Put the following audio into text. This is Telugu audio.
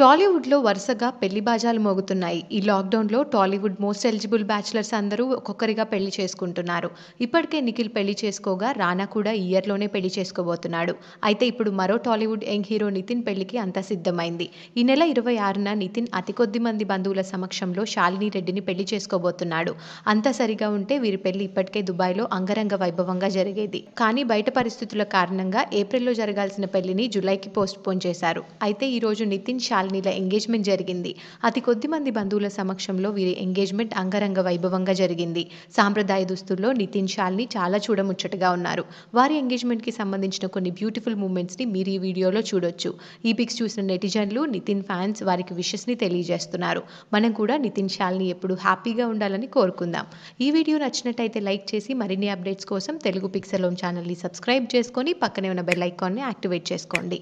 టాలీవుడ్లో వరుసగా పెళ్లి బాజాలు మోగుతున్నాయి ఈ లాక్డౌన్లో టాలీవుడ్ మోస్ట్ ఎలిజిబుల్ బ్యాచులర్స్ అందరూ ఒక్కొక్కరిగా పెళ్లి చేసుకుంటున్నారు ఇప్పటికే నిఖిల్ పెళ్లి చేసుకోగా రానా కూడా ఇయర్లోనే పెళ్లి చేసుకోబోతున్నాడు అయితే ఇప్పుడు మరో టాలీవుడ్ యంగ్ హీరో నితిన్ పెళ్లికి అంతా సిద్ధమైంది ఈ నెల ఇరవై ఆరున నితిన్ అతి కొద్ది మంది బంధువుల సమక్షంలో శాలిని రెడ్డిని పెళ్లి చేసుకోబోతున్నాడు అంత సరిగా ఉంటే వీరి పెళ్లి ఇప్పటికే దుబాయ్లో అంగరంగ వైభవంగా జరిగేది కానీ బయట పరిస్థితుల కారణంగా ఏప్రిల్లో జరగాల్సిన పెళ్లిని జులైకి పోస్ట్ పోన్ చేశారు అయితే ఈరోజు నితిన్ శాలిని కాలనీల ఎంగేజ్మెంట్ జరిగింది అతి కొద్ది మంది బంధువుల సమక్షంలో వీరి ఎంగేజ్మెంట్ అంగరంగ వైభవంగా జరిగింది సాంప్రదాయ దుస్తుల్లో నితిన్ షాల్ని చాలా చూడముచ్చటగా ఉన్నారు వారి ఎంగేజ్మెంట్ కి సంబంధించిన కొన్ని బ్యూటిఫుల్ మూమెంట్స్ని మీరు ఈ వీడియోలో చూడొచ్చు ఈ పిక్స్ చూసిన నెటిజన్లు నితిన్ ఫ్యాన్స్ వారికి ని తెలియజేస్తున్నారు మనం కూడా నితిన్ షాల్ని ఎప్పుడు హ్యాపీగా ఉండాలని కోరుకుందాం ఈ వీడియో నచ్చినట్టయితే లైక్ చేసి మరిన్ని అప్డేట్స్ కోసం తెలుగు ఛానల్ ఛానల్ని సబ్స్క్రైబ్ చేసుకొని పక్కనే ఉన్న బెల్ ని యాక్టివేట్ చేసుకోండి